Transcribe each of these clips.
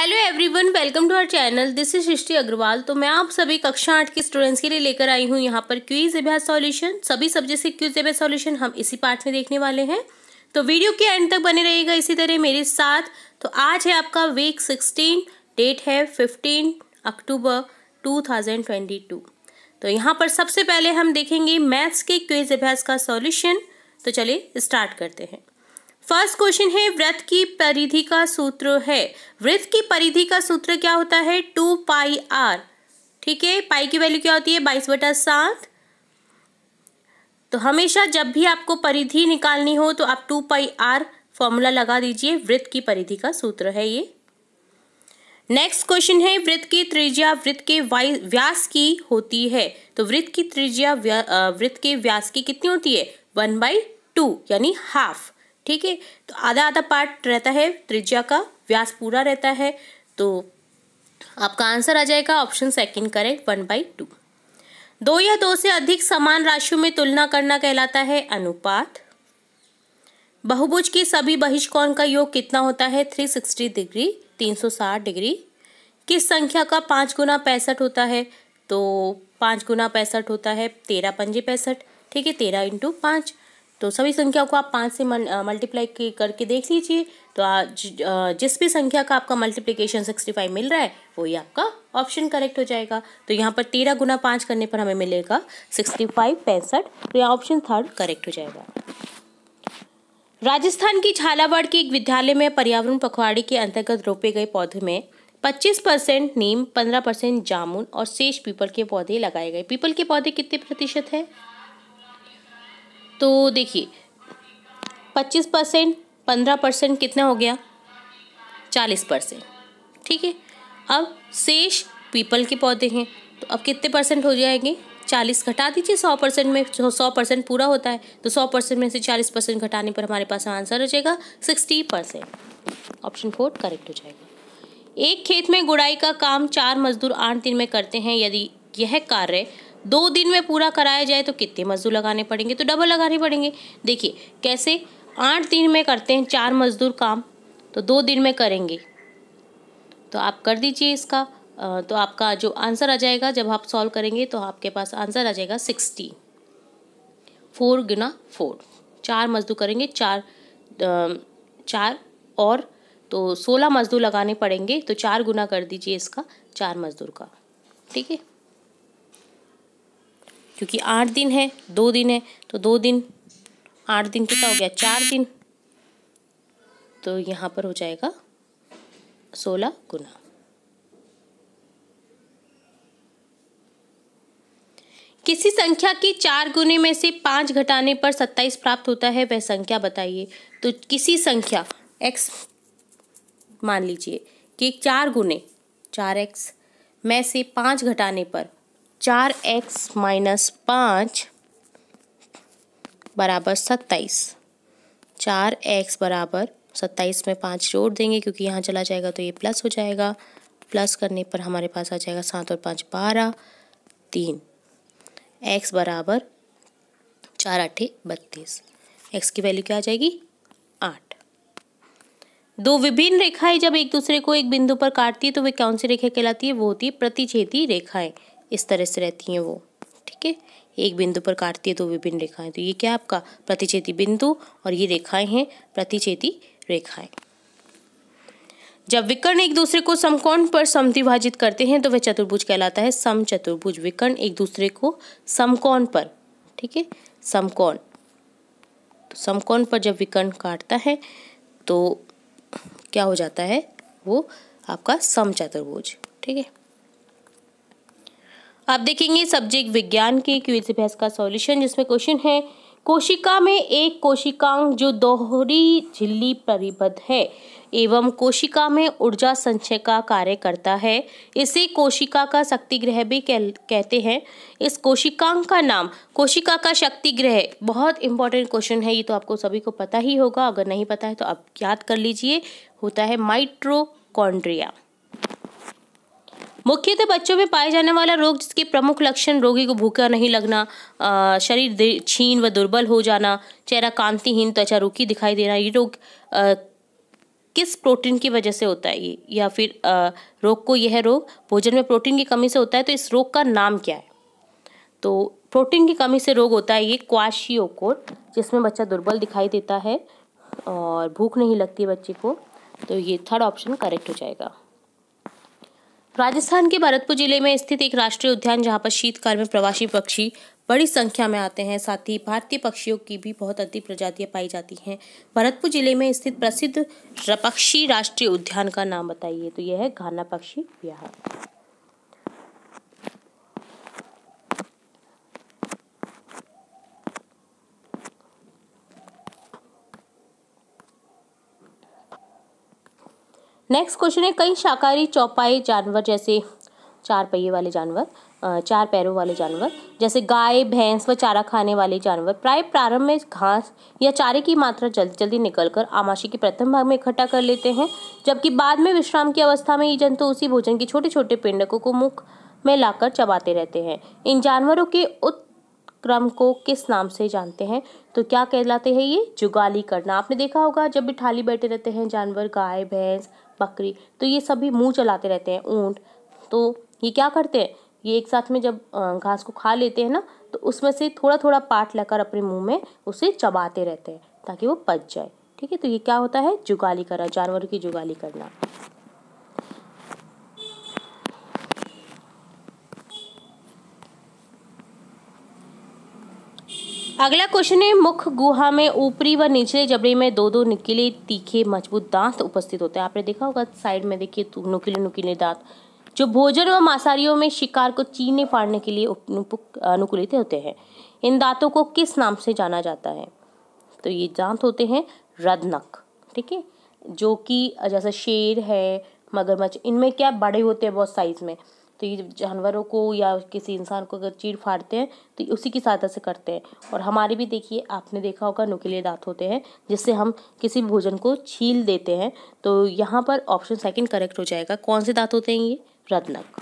hello everyone welcome to our channel this is Srishti Agarwal तो मैं आप सभी कक्षा आठ के स्टूडेंट्स के लिए लेकर आई हूँ यहाँ पर क्यूज अभ्यास सॉल्यूशन सभी सब्जेक्ट से क्यूज अभ्यास सॉल्यूशन हम इसी पार्ट में देखने वाले हैं तो वीडियो के एंड तक बने रहेगा इसी तरह मेरे साथ तो आज है आपका वीक सिक्सटीन डेट है फिफ्टीन अक्टूबर टू तो यहाँ पर सबसे पहले हम देखेंगे मैथ्स के क्यूज अभ्यास का सॉल्यूशन तो चलिए स्टार्ट करते हैं फर्स्ट क्वेश्चन है व्रत की परिधि का सूत्र है व्रत की परिधि का सूत्र क्या होता है टू पाई आर ठीक है पाई की वैल्यू क्या होती है बाईस बटा सात तो हमेशा जब भी आपको परिधि निकालनी हो तो आप टू पाई आर फॉर्मूला लगा दीजिए वृत्त की परिधि का सूत्र है ये नेक्स्ट क्वेश्चन है वृत्त की त्रिज्या वृत्त के व्यास की होती है तो वृत्त की त्रिज्या वृत्त के व्यास की कितनी होती है वन बाई टू यानी हाफ ठीक है तो आधा आधा पार्ट रहता है त्रिज्या का व्यास पूरा रहता है तो आपका आंसर आ जाएगा option second correct one by two दो या दो से अधिक समान राशियों में तुलना करना कहलाता है अनुपात बहुभुज के सभी बहिष्कोण का योग कितना होता है थ्री सिक्सटी डिग्री तीन सौ साठ डिग्री किस संख्या का पाँच गुना पैंसठ होता है तो पाँच गुना पैंसठ होता है तेरह पंजे पैंसठ ठीक है तेरह इंटू पाँच तो सभी संख्याओं को आप पाँच से मल्टीप्लाई करके देख लीजिए तो आज जिस भी संख्या का आपका मल्टीप्लिकेशन सिक्सटी फाइव मिल रहा है वही आपका ऑप्शन करेक्ट हो जाएगा तो यहाँ पर तेरह गुना पाँच करने पर हमें मिलेगा सिक्सटी फाइव पैंसठ तो यह ऑप्शन थर्ड करेक्ट हो जाएगा राजस्थान की झालावाड़ के एक विद्यालय में पर्यावरण पखवाड़े के अंतर्गत रोपे गए पौधे में पच्चीस परसेंट नीम पंद्रह परसेंट जामुन और शेष पीपल के पौधे लगाए गए पीपल के पौधे कितने प्रतिशत है तो देखिए पच्चीस परसेंट पंद्रह परसेंट कितना हो गया चालीस परसेंट ठीक है अब शेष पीपल के पौधे हैं तो अब कितने परसेंट हो जाएंगे चालीस घटा दीजिए सौ परसेंट में सौ परसेंट पूरा होता है तो सौ परसेंट में से चालीस परसेंट घटाने पर हमारे पास आंसर हो जाएगा sixty percent option four correct हो जाएगा एक खेत में गुड़ाई का काम चार मजदूर आठ दिन में करते हैं यदि यह कार्य दो दिन में पूरा कराया जाए तो कितने मजदूर लगाने पड़ेंगे तो डबल लगाने पड़ेंगे देखिए कैसे आठ दिन में करते हैं चार मजदूर काम तो दो दिन में करेंगे तो आप कर दीजिए इसका तो आपका जो आंसर आ जाएगा जब आप सॉल्व करेंगे तो आपके पास आंसर आ जाएगा सिक्सटी फोर गुना फोर चार मजदूर करेंगे चार चार और तो सोलह मजदूर लगाने पड़ेंगे तो चार गुना कर दीजिए इसका चार मजदूर का ठीक है क्योंकि आठ दिन है दो दिन है तो दो दिन आठ दिन कितना हो गया चार दिन तो यहाँ पर हो जाएगा सोलह गुना किसी संख्या के चार गुने में से पांच घटाने पर सत्ताईस प्राप्त होता है वह संख्या बताइए तो किसी संख्या एक्स मान लीजिए कि चार गुने चार एक्स में से पांच घटाने पर चार एक्स माइनस पाँच बराबर सत्ताईस चार एक्स बराबर सत्ताईस में पाँच जोड़ देंगे क्योंकि यहाँ चला जाएगा तो ये प्लस हो जाएगा प्लस करने पर हमारे पास आ जाएगा सात और पाँच बारह तीन एक्स बराबर चार आठे बत्तीस एक्स की वैल्यू क्या आ जाएगी आठ दो विभिन्न रेखाएं जब एक दूसरे को एक बिंदु पर काटती है तो वे कौन सी रेखा कहलाती है वो होती है प्रतिछेदी रेखाएं इस तरह से रहती हैं वो ठीक है एक बिंदु पर काटती है तो विभिन्न रेखाएं तो ये क्या आपका प्रतिचेती बिंदु और ये रेखाएं हैं प्रतिचेती रेखाएं जब विकर्ण एक दूसरे को समकोण पर समिभाजित करते हैं तो वह चतुर्भुज कहलाता है सम चतुर्भुज विकर्ण एक दूसरे को समकोण पर ठीक है समकोण तो समकोण पर जब विकर्ण काटता है तो क्या हो जाता है वो आपका सम चतुर्भुज ठीक है आप देखेंगे सब्जेक्ट विज्ञान के क्यूज बहस का सॉल्यूशन जिसमें क्वेश्चन है कोशिका में एक कोशिकांग जो दोहरी झिल्ली परिबद्ध है एवं कोशिका में ऊर्जा संचय का कार्य करता है इसे कोशिका का शक्ति ग्रह भी कह, कहते हैं इस कोशिकांग का नाम कोशिका का शक्ति ग्रह बहुत इंपॉर्टेंट क्वेश्चन है ये तो आपको सभी को पता ही होगा अगर नहीं पता है तो आप याद कर लीजिए होता है माइट्रोकॉन्ड्रिया मुख्यतः बच्चों में पाए जाने वाला रोग जिसके प्रमुख लक्षण रोगी को भूखा नहीं लगना शरीर छीन व दुर्बल हो जाना चेहरा कांतिहीन त्वचा रूखी दिखाई देना ये रोग आ, किस प्रोटीन की वजह से होता है ये या फिर आ, रोग को यह रोग भोजन में प्रोटीन की कमी से होता है तो इस रोग का नाम क्या है तो प्रोटीन की कमी से रोग होता है ये क्वाशियोकोर जिसमें बच्चा दुर्बल दिखाई देता है और भूख नहीं लगती बच्चे को तो ये थर्ड ऑप्शन करेक्ट हो जाएगा राजस्थान के भरतपुर जिले में स्थित एक राष्ट्रीय उद्यान जहाँ पर शीतकाल में प्रवासी पक्षी बड़ी संख्या में आते हैं साथ ही भारतीय पक्षियों की भी बहुत अधिक प्रजातियां पाई जाती हैं भरतपुर जिले में स्थित प्रसिद्ध पक्षी राष्ट्रीय उद्यान का नाम बताइए तो यह है घाना पक्षी विहार नेक्स्ट क्वेश्चन है कई शाकाहारी चौपाई जानवर जैसे चार पहिए वाले जानवर चार पैरों वाले जानवर जैसे गाय भैंस व चारा खाने वाले जानवर प्राय प्रारंभ में घास या चारे की मात्रा जल्दी जल्दी निकल कर आमाशी के प्रथम भाग में इकट्ठा कर लेते हैं जबकि बाद में विश्राम की अवस्था में ये जंतु उसी भोजन के छोटे छोटे पिंडकों को मुख में लाकर चबाते रहते हैं इन जानवरों के उत्क्रम को किस नाम से जानते हैं तो क्या कहलाते हैं ये जुगाली करना आपने देखा होगा जब भी ठाली बैठे रहते हैं जानवर गाय भैंस बकरी तो ये सभी मुंह चलाते रहते हैं ऊँट तो ये क्या करते हैं ये एक साथ में जब घास को खा लेते हैं ना तो उसमें से थोड़ा थोड़ा पार्ट लेकर अपने मुंह में उसे चबाते रहते हैं ताकि वो पच जाए ठीक है तो ये क्या होता है जुगाली करना जानवरों की जुगाली करना अगला क्वेश्चन है मुख गुहा में ऊपरी व निचले जबड़े में दो दो नुकीले तीखे मजबूत दांत उपस्थित होते हैं आपने देखा होगा साइड में देखिए नुकीले नुकीले दांत जो भोजन व मांसाहारियों में शिकार को चीने फाड़ने के लिए अनुकूलित होते हैं इन दांतों को किस नाम से जाना जाता है तो ये दांत होते हैं रदनक ठीक है जो कि जैसा शेर है मगरमच्छ इनमें क्या बड़े होते हैं बहुत साइज़ में तो ये जानवरों को या किसी इंसान को अगर चीड़ फाड़ते हैं तो उसी की सहायता से करते हैं और हमारे भी देखिए आपने देखा होगा नुकीले दांत होते हैं जिससे हम किसी भोजन को छील देते हैं तो यहाँ पर ऑप्शन सेकेंड करेक्ट हो जाएगा कौन से दांत होते हैं ये रत्नक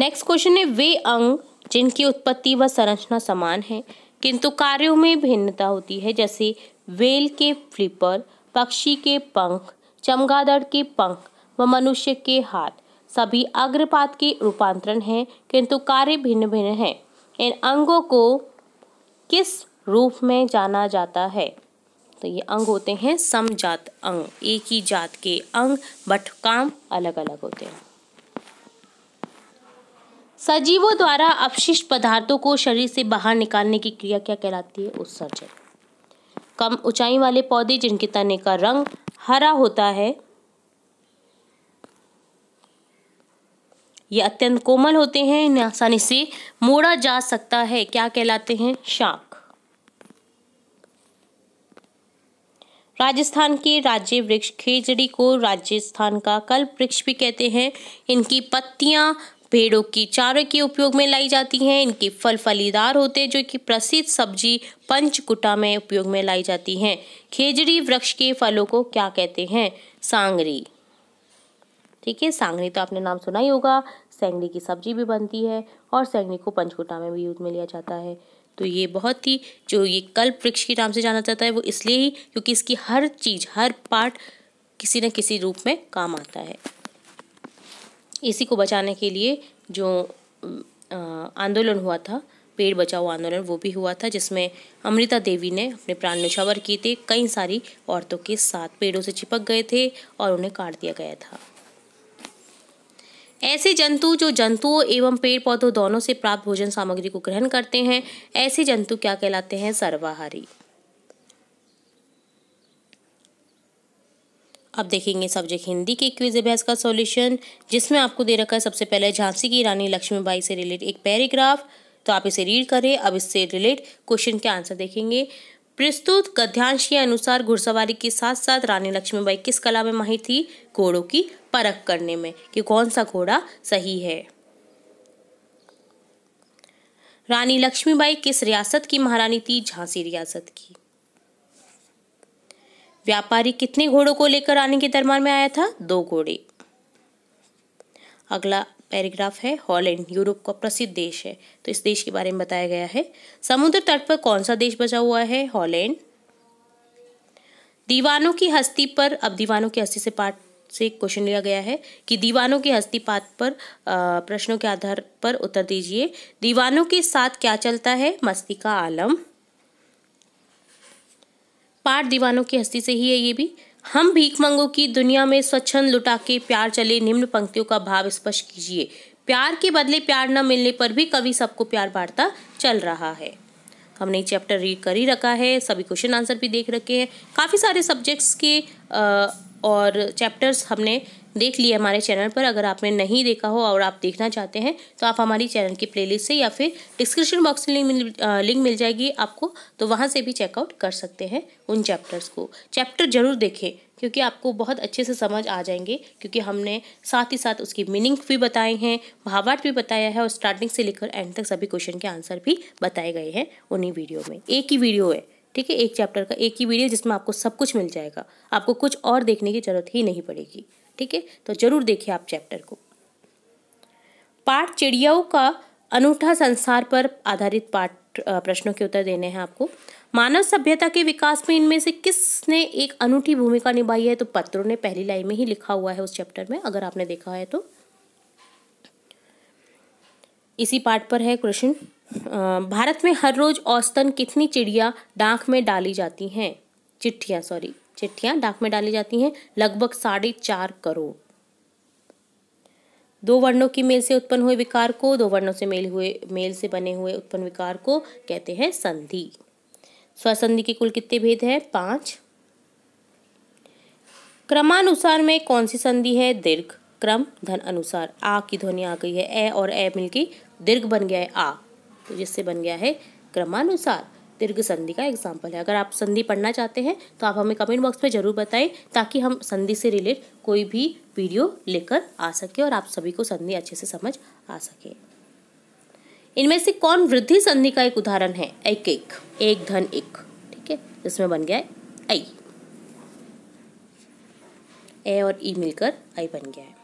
नेक्स्ट क्वेश्चन है वे अंग जिनकी उत्पत्ति व संरचना समान है किंतु कार्यों में भिन्नता होती है जैसे वेल के फ्लिपर पक्षी के पंख चमगादड़ के पंख व मनुष्य के हाथ सभी अग्रपात के रूपांतरण हैं किंतु कार्य भिन्न भिन्न हैं इन अंगों को किस रूप में जाना जाता है तो ये अंग होते हैं समजात अंग एक ही जात के अंग बट काम अलग अलग होते हैं सजीवों द्वारा अपशिष्ट पदार्थों को शरीर से बाहर निकालने की क्रिया क्या कहलाती है उत्सर्जन कम ऊंचाई वाले पौधे जिनके तने का रंग हरा होता है ये अत्यंत कोमल होते हैं इन्हें आसानी से मोड़ा जा सकता है क्या कहलाते हैं शाख राजस्थान के राज्य वृक्ष खेजड़ी को राजस्थान का कल्प वृक्ष भी कहते हैं इनकी पत्तियां भेड़ों की चारे के उपयोग में लाई जाती हैं इनके फल फलीदार होते हैं जो कि प्रसिद्ध सब्जी पंचकुटा में उपयोग में लाई जाती हैं खेजड़ी वृक्ष के फलों को क्या कहते हैं सांगरी ठीक है सांगरी तो आपने नाम सुना ही होगा सेंगरी की सब्जी भी बनती है और सेंगरी को पंचकुटा में भी यूज में लिया जाता है तो ये बहुत ही जो ये कल्प वृक्ष के नाम से जाना जाता है वो इसलिए ही क्योंकि इसकी हर चीज़ हर पार्ट किसी न किसी रूप में काम आता है इसी को बचाने के लिए जो आंदोलन हुआ था पेड़ बचाओ आंदोलन वो भी हुआ था जिसमें अमृता देवी ने अपने प्राण न्यौछावर किए थे कई सारी औरतों के साथ पेड़ों से चिपक गए थे और उन्हें काट दिया गया था ऐसे जंतु जो जंतुओं एवं पेड़ पौधों दोनों से प्राप्त भोजन सामग्री को ग्रहण करते हैं ऐसे जंतु क्या कहलाते हैं सर्वाहारी अब देखेंगे सब्जेक्ट हिंदी के क्विज अभ्यास का सॉल्यूशन जिसमें आपको दे रखा है सबसे पहले झांसी की रानी लक्ष्मीबाई से रिलेट एक पैराग्राफ तो आप इसे रीड करें अब इससे रिलेट क्वेश्चन के आंसर देखेंगे प्रस्तुत गद्यांश के अनुसार घुड़सवारी के साथ साथ रानी लक्ष्मीबाई किस कला में माहिर थी घोड़ों की परख करने में कि कौन सा घोड़ा सही है रानी लक्ष्मीबाई किस रियासत की महारानी थी झांसी रियासत की व्यापारी कितने घोड़ों को लेकर आने के दरबार में आया था दो घोड़े अगला पैराग्राफ है हॉलैंड यूरोप का प्रसिद्ध देश है तो इस देश के बारे में बताया गया है समुद्र तट पर कौन सा देश बचा हुआ है हॉलैंड दीवानों की हस्ती पर अब दीवानों की हस्ती से पाठ से क्वेश्चन लिया गया है कि दीवानों की हस्ती पात पर प्रश्नों के आधार पर उत्तर दीजिए दीवानों के साथ क्या चलता है मस्ती का आलम पार दीवानों की हस्ती से ही है ये भी हम भीख मंगो की दुनिया में स्वच्छंद लुटा के प्यार चले निम्न पंक्तियों का भाव स्पष्ट कीजिए प्यार के बदले प्यार न मिलने पर भी कवि सबको प्यार बांटता चल रहा है हमने चैप्टर रीड कर ही रखा है सभी क्वेश्चन आंसर भी देख रखे हैं काफ़ी सारे सब्जेक्ट्स के आ, और चैप्टर्स हमने देख लिए हमारे चैनल पर अगर आपने नहीं देखा हो और आप देखना चाहते हैं तो आप हमारी चैनल की प्लेलिस्ट से या फिर डिस्क्रिप्शन बॉक्स में लिंक, लिंक मिल जाएगी आपको तो वहाँ से भी चेकआउट कर सकते हैं उन चैप्टर्स को चैप्टर ज़रूर देखें क्योंकि आपको बहुत अच्छे से समझ आ जाएंगे क्योंकि हमने साथ ही साथ उसकी मीनिंग भी बताए हैं भावार्थ भी बताया है और स्टार्टिंग से लेकर एंड तक सभी क्वेश्चन के आंसर भी बताए गए हैं उन्हीं वीडियो में एक ही वीडियो है ठीक है एक चैप्टर का एक ही वीडियो जिसमें आपको सब कुछ मिल जाएगा आपको कुछ और देखने की ज़रूरत ही नहीं पड़ेगी ठीक है तो जरूर देखिए आप चैप्टर को पाठ चिड़ियाओं का अनूठा संसार पर आधारित पाठ प्रश्नों के उत्तर देने हैं आपको मानव सभ्यता के विकास में इनमें से किसने एक अनूठी भूमिका निभाई है तो पत्रों ने पहली लाइन में ही लिखा हुआ है उस चैप्टर में अगर आपने देखा है तो इसी पाठ पर है क्वेश्चन भारत में हर रोज औसतन कितनी चिड़िया डांक में डाली जाती हैं चिट्ठियाँ सॉरी चिट्ठियां डाक में डाली जाती हैं लगभग साढ़े चार करोड़ दो वर्णों की मेल से उत्पन्न हुए विकार को दो वर्णों से मेल हुए मेल से बने हुए उत्पन्न विकार को कहते हैं संधि स्वसंधि के कुल कितने भेद हैं पांच क्रमानुसार में कौन सी संधि है दीर्घ क्रम धन अनुसार आ की ध्वनि आ गई है ए और ए मिलकर दीर्घ बन गया है आ तो जिससे बन गया है क्रमानुसार दीर्घ संधि का एग्जाम्पल है अगर आप संधि पढ़ना चाहते हैं तो आप हमें कमेंट बॉक्स में ज़रूर बताएं ताकि हम संधि से रिलेट कोई भी वीडियो लेकर आ सके और आप सभी को संधि अच्छे से समझ आ सके इनमें से कौन वृद्धि संधि का एक उदाहरण है एक एक एक धन एक ठीक है जिसमें बन गया है आई ए और ई e मिलकर आई बन गया है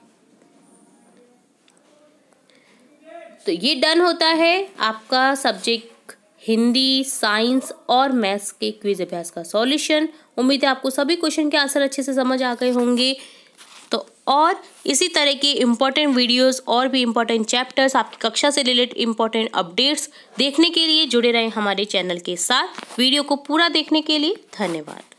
तो ये डन होता है आपका सब्जेक्ट हिंदी साइंस और मैथ्स के क्विज अभ्यास का सॉल्यूशन उम्मीद है आपको सभी क्वेश्चन के आंसर अच्छे से समझ आ गए होंगे तो और इसी तरह के इम्पॉर्टेंट वीडियोस और भी इम्पॉर्टेंट चैप्टर्स आपकी कक्षा से रिलेटेड इम्पॉर्टेंट अपडेट्स देखने के लिए जुड़े रहें हमारे चैनल के साथ वीडियो को पूरा देखने के लिए धन्यवाद